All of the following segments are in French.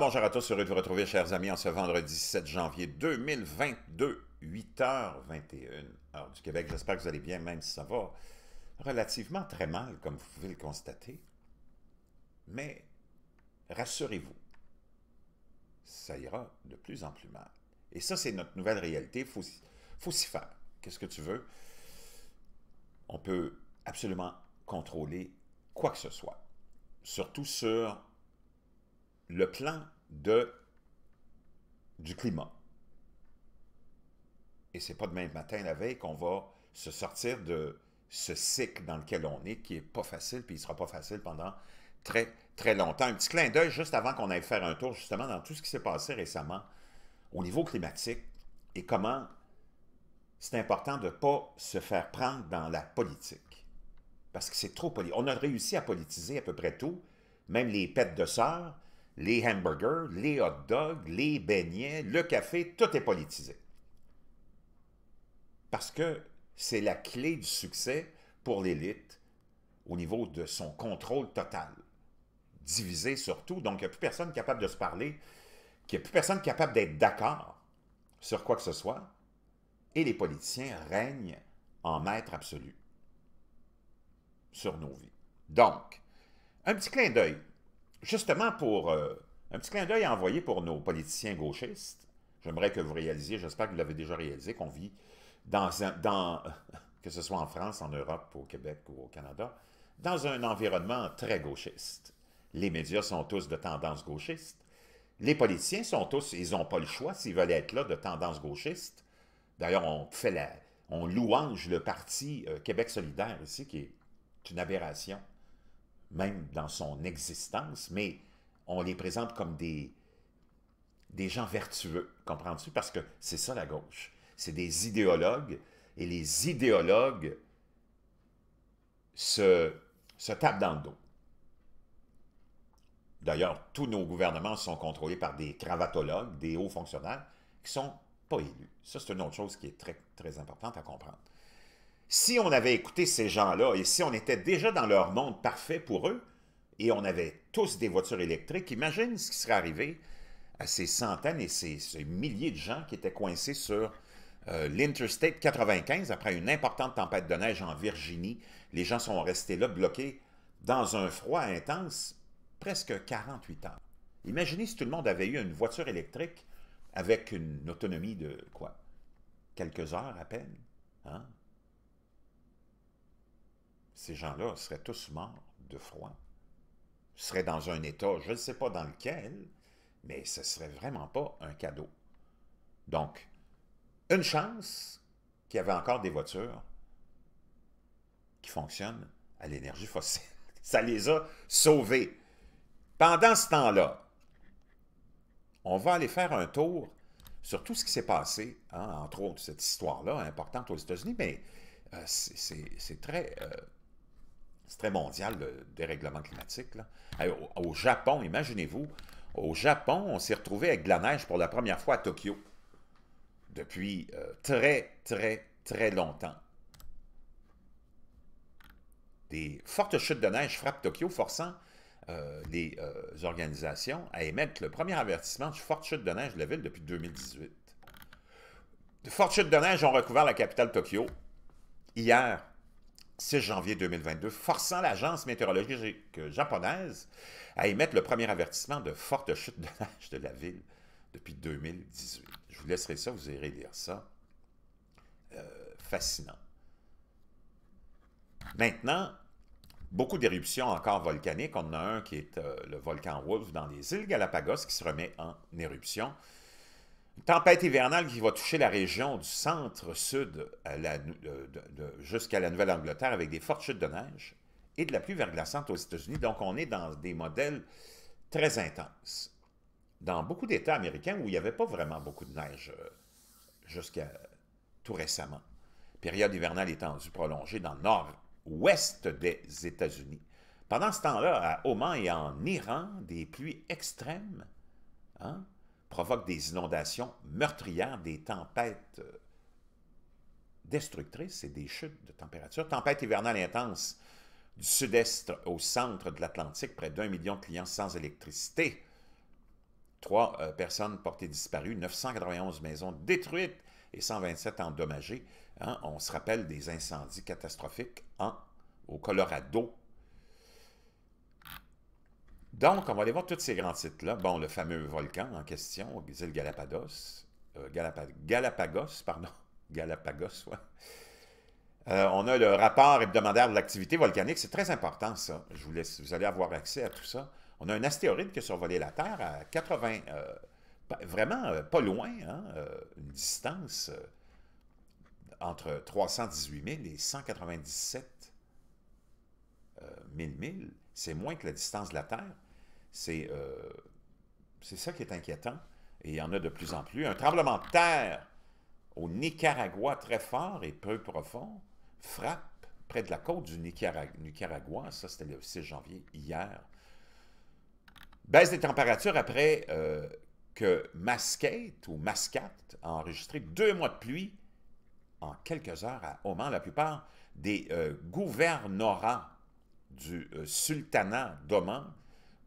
bonjour à tous, heureux de vous retrouver, chers amis, en ce vendredi 17 janvier 2022, 8h21, heure du Québec. J'espère que vous allez bien, même si ça va relativement très mal, comme vous pouvez le constater. Mais rassurez-vous, ça ira de plus en plus mal. Et ça, c'est notre nouvelle réalité, il faut s'y faire. Qu'est-ce que tu veux? On peut absolument contrôler quoi que ce soit, surtout sur le plan du climat. Et c'est pas demain matin, la veille, qu'on va se sortir de ce cycle dans lequel on est, qui n'est pas facile, puis il ne sera pas facile pendant très, très longtemps. Un petit clin d'œil juste avant qu'on aille faire un tour, justement, dans tout ce qui s'est passé récemment au niveau climatique et comment c'est important de ne pas se faire prendre dans la politique. Parce que c'est trop politique. On a réussi à politiser à peu près tout, même les pètes de sœurs, les hamburgers, les hot dogs, les beignets, le café, tout est politisé. Parce que c'est la clé du succès pour l'élite au niveau de son contrôle total. Divisé surtout, donc il n'y a plus personne capable de se parler, il n'y a plus personne capable d'être d'accord sur quoi que ce soit, et les politiciens règnent en maître absolu sur nos vies. Donc, un petit clin d'œil justement pour euh, un petit clin d'œil envoyé pour nos politiciens gauchistes, j'aimerais que vous réalisiez, j'espère que vous l'avez déjà réalisé, qu'on vit dans un, dans, que ce soit en France, en Europe, au Québec ou au Canada, dans un environnement très gauchiste. Les médias sont tous de tendance gauchiste. Les politiciens sont tous, ils n'ont pas le choix s'ils veulent être là de tendance gauchiste. D'ailleurs, on fait la, on louange le parti euh, Québec solidaire ici, qui est une aberration même dans son existence, mais on les présente comme des, des gens vertueux, comprends-tu? Parce que c'est ça la gauche. C'est des idéologues, et les idéologues se, se tapent dans le dos. D'ailleurs, tous nos gouvernements sont contrôlés par des cravatologues, des hauts fonctionnaires, qui ne sont pas élus. Ça, c'est une autre chose qui est très, très importante à comprendre. Si on avait écouté ces gens-là et si on était déjà dans leur monde parfait pour eux, et on avait tous des voitures électriques, imagine ce qui serait arrivé à ces centaines et ces, milliers de gens qui étaient coincés sur euh, l'Interstate 95 après une importante tempête de neige en Virginie. Les gens sont restés là bloqués dans un froid intense presque 48 heures. Imaginez si tout le monde avait eu une voiture électrique avec une autonomie de quoi? Quelques heures à peine. Hein? ces gens-là seraient tous morts de froid, seraient dans un état, je ne sais pas dans lequel, mais ce ne serait vraiment pas un cadeau. Donc, une chance qu'il y avait encore des voitures qui fonctionnent à l'énergie fossile. Ça les a sauvés. Pendant ce temps-là, on va aller faire un tour sur tout ce qui s'est passé, hein, entre autres cette histoire-là importante aux États-Unis, mais euh, c'est très euh, c'est très mondial, le dérèglement climatique. Au, Japon, imaginez-vous, au Japon, on s'est retrouvé avec de la neige pour la première fois à Tokyo depuis euh, très, très, très longtemps. Des fortes chutes de neige frappent Tokyo, forçant euh, les euh, organisations à émettre le premier avertissement de forte chute de neige de la ville depuis 2018. De fortes chutes de neige ont recouvert la capitale Tokyo hier. 6 janvier 2022, forçant l'agence météorologique japonaise à émettre le premier avertissement de forte chute de neige de la ville depuis 2018. Je vous laisserai ça, vous irez lire ça. Euh, fascinant. Maintenant, beaucoup d'éruptions encore volcaniques. On a un qui est euh, le volcan Wolf dans les îles Galapagos qui se remet en éruption tempête hivernale qui va toucher la région du centre-sud euh, jusqu'à la Nouvelle-Angleterre avec des fortes chutes de neige et de la pluie verglaçante aux États-Unis. Donc, on est dans des modèles très intenses. Dans beaucoup d'États américains où il n'y avait pas vraiment beaucoup de neige euh, jusqu'à tout récemment. Période hivernale étendue prolongée dans le nord-ouest des États-Unis. Pendant ce temps-là, à Oman et en Iran, des pluies extrêmes, hein, provoque des inondations meurtrières, des tempêtes euh, destructrices et des chutes de température. Tempête hivernale intense du sud-est au centre de l'Atlantique, près d'un million de clients sans électricité. Trois euh, personnes portées disparues, 991 maisons détruites et 127 endommagées. Hein, on se rappelle des incendies catastrophiques en, au Colorado donc, on va aller voir tous ces grands sites-là. Bon, le fameux volcan en question, îles Galapagos. Euh, Galapagos, pardon. Galapagos, euh, on a le rapport hebdomadaire de l'activité volcanique. C'est très important, ça. Je vous, laisse, vous allez avoir accès à tout ça. On a un astéroïde qui a survolé la Terre à 80... Euh, vraiment pas loin, hein, une distance entre 318 000 et 197 000 000. C'est moins que la distance de la Terre. Euh, c'est ça qui est inquiétant. Et il y en a de plus en plus. Un tremblement de terre au Nicaragua très fort et peu profond frappe près de la côte du Nicaragua. Ça, c'était le 6 janvier, hier. Baisse des températures après euh, que Masquette ou Mascate a enregistré deux mois de pluie en quelques heures à Oman. La plupart des euh, gouvernorats du sultanat d'Oman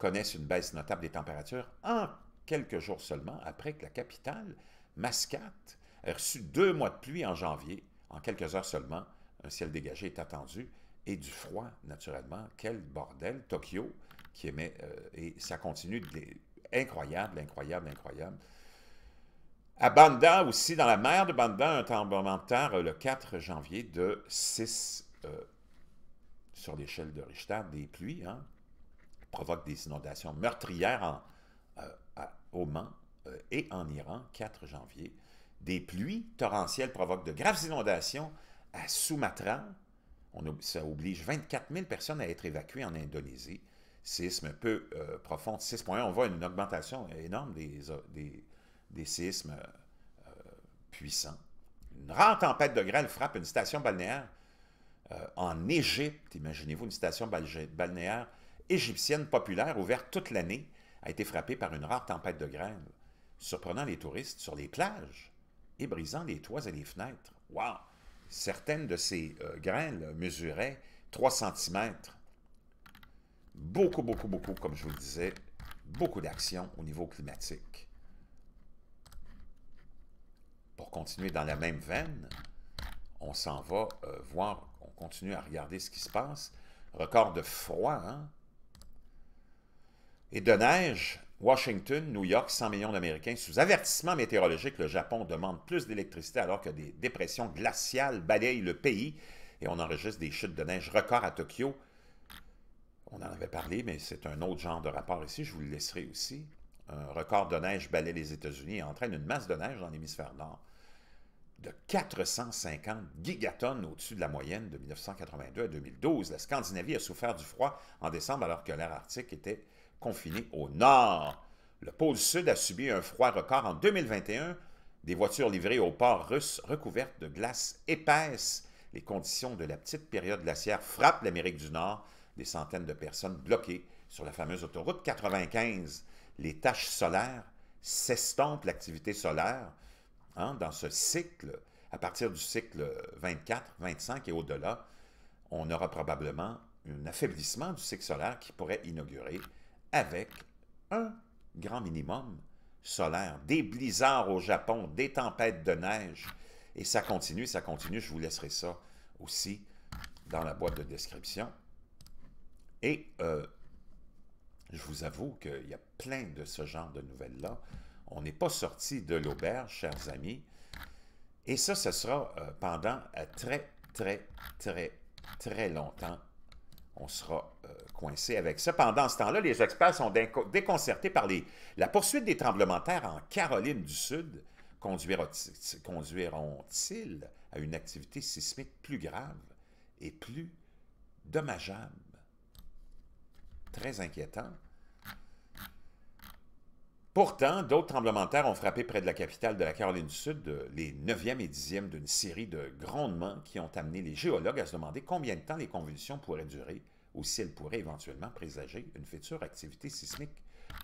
connaissent une baisse notable des températures en quelques jours seulement après que la capitale, Mascate, ait reçu deux mois de pluie en janvier. En quelques heures seulement, un ciel dégagé est attendu et du froid, naturellement. Quel bordel! Tokyo qui émet, euh, et ça continue incroyable, incroyable, incroyable. À Banda aussi, dans la mer de Banda, un tremblement de terre euh, le 4 janvier de 6 euh, sur l'échelle de Richter, des pluies, hein, provoque des inondations meurtrières euh, au Mans euh, et en Iran, 4 janvier. Des pluies torrentielles provoquent de graves inondations à Sumatra. On, ça oblige 24 000 personnes à être évacuées en Indonésie. Euh, un peu profond, 6.1. On voit une augmentation énorme des, des, des séismes puissants. Une rare tempête de grêle frappe une station balnéaire en Égypte. Imaginez-vous une station balnéaire égyptienne populaire ouverte toute l'année a été frappée par une rare tempête de grêle, surprenant les touristes sur les plages et brisant les toits et les fenêtres. Wow! Certaines de ces graines euh, grêles mesuraient 3 cm. Beaucoup, beaucoup, beaucoup, comme je vous le disais, beaucoup d'action au niveau climatique. Pour continuer dans la même veine, on s'en va euh, voir, on continue à regarder ce qui se passe. Record de froid, hein? Et de neige, Washington, New York, 100 millions d'Américains. Sous avertissement météorologique, le Japon demande plus d'électricité alors que des dépressions glaciales balayent le pays et on enregistre des chutes de neige records à Tokyo. On en avait parlé, mais c'est un autre genre de rapport ici, je vous le laisserai aussi. Un record de neige balaye les États-Unis et entraîne une masse de neige dans l'hémisphère nord de 450 gigatonnes au-dessus de la moyenne de 1982 à 2012. La Scandinavie a souffert du froid en décembre alors que l'air arctique était confinés au nord. Le pôle sud a subi un froid record en 2021, des voitures livrées au port russe recouvertes de glace épaisse. Les conditions de la petite période glaciaire frappent l'Amérique du Nord, des centaines de personnes bloquées sur la fameuse autoroute 95. Les tâches solaires s'estompent l'activité solaire hein, dans ce cycle. À partir du cycle 24, 25 et au-delà, on aura probablement un affaiblissement du cycle solaire qui pourrait inaugurer avec un grand minimum solaire, des blizzards au Japon, des tempêtes de neige, et ça continue, ça continue, je vous laisserai ça aussi dans la boîte de description. Et euh, je vous avoue qu'il y a plein de ce genre de nouvelles-là. On n'est pas sorti de l'auberge, chers amis. Et ça, ce sera euh, pendant euh, très, très, très, très longtemps on sera euh, coincé avec ça. Pendant ce temps-là, les experts sont déconcertés par les, la poursuite des tremblements de terre en Caroline du Sud. Conduiront-ils à une activité sismique plus grave et plus dommageable? Très inquiétant. Pourtant, d'autres tremblements de terre ont frappé près de la capitale de la Caroline du Sud les 9e et 10e d'une série de grondements qui ont amené les géologues à se demander combien de temps les convulsions pourraient durer ou si elles pourraient éventuellement présager une future activité sismique.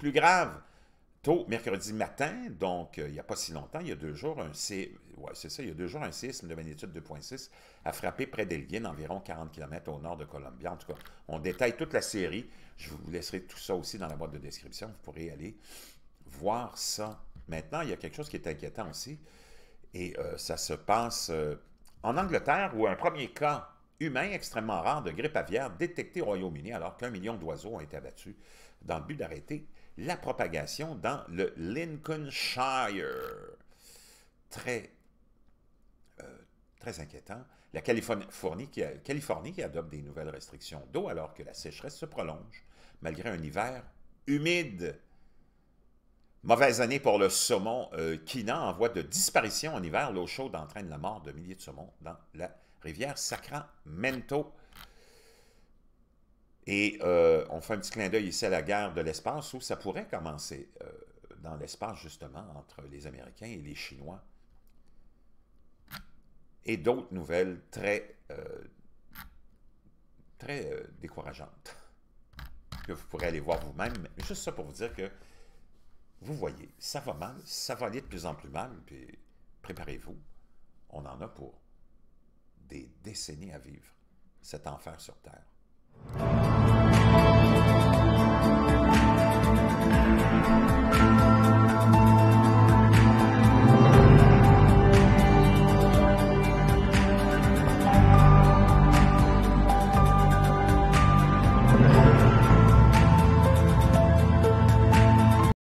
Plus grave, tôt mercredi matin, donc euh, il n'y a pas si longtemps, il y a deux jours, un il y a deux jours, un séisme de magnitude 2.6 a frappé près d'Elgin, environ 40 km au nord de Columbia. En tout cas, on détaille toute la série. Je vous laisserai tout ça aussi dans la boîte de description. Vous pourrez aller voir ça. Maintenant, il y a quelque chose qui est inquiétant aussi, et euh, ça se passe euh, en Angleterre où un premier cas humain extrêmement rare de grippe aviaire détecté au Royaume-Uni alors qu'un million d'oiseaux ont été abattus dans le but d'arrêter la propagation dans le Lincolnshire. Très, euh, très inquiétant. La Californie qui, Californie qui adopte des nouvelles restrictions d'eau alors que la sécheresse se prolonge, malgré un hiver humide. Mauvaise année pour le saumon euh, Kinan, en voie de disparition en hiver. L'eau chaude entraîne la mort de milliers de saumons dans la rivière Sacramento. Et euh, on fait un petit clin d'œil ici à la guerre de l'espace où ça pourrait commencer euh, dans l'espace justement entre les Américains et les Chinois. Et d'autres nouvelles très, très décourageantes que vous pourrez aller voir vous-même. Juste ça pour vous dire que vous voyez, ça va mal, ça va aller de plus en plus mal, puis préparez-vous, on en a pour des décennies à vivre, cet enfer sur Terre.